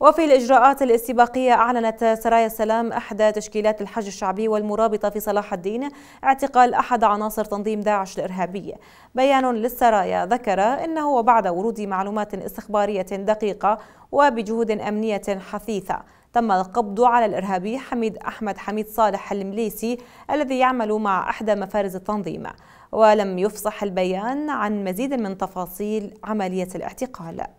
وفي الإجراءات الاستباقية أعلنت سرايا السلام إحدى تشكيلات الحج الشعبي والمرابطة في صلاح الدين اعتقال أحد عناصر تنظيم داعش الإرهابي بيان للسرايا ذكر إنه وبعد ورود معلومات استخبارية دقيقة وبجهود أمنية حثيثة تم القبض على الإرهابي حميد أحمد حميد صالح المليسي الذي يعمل مع إحدى مفارز التنظيم ولم يفصح البيان عن مزيد من تفاصيل عملية الاعتقال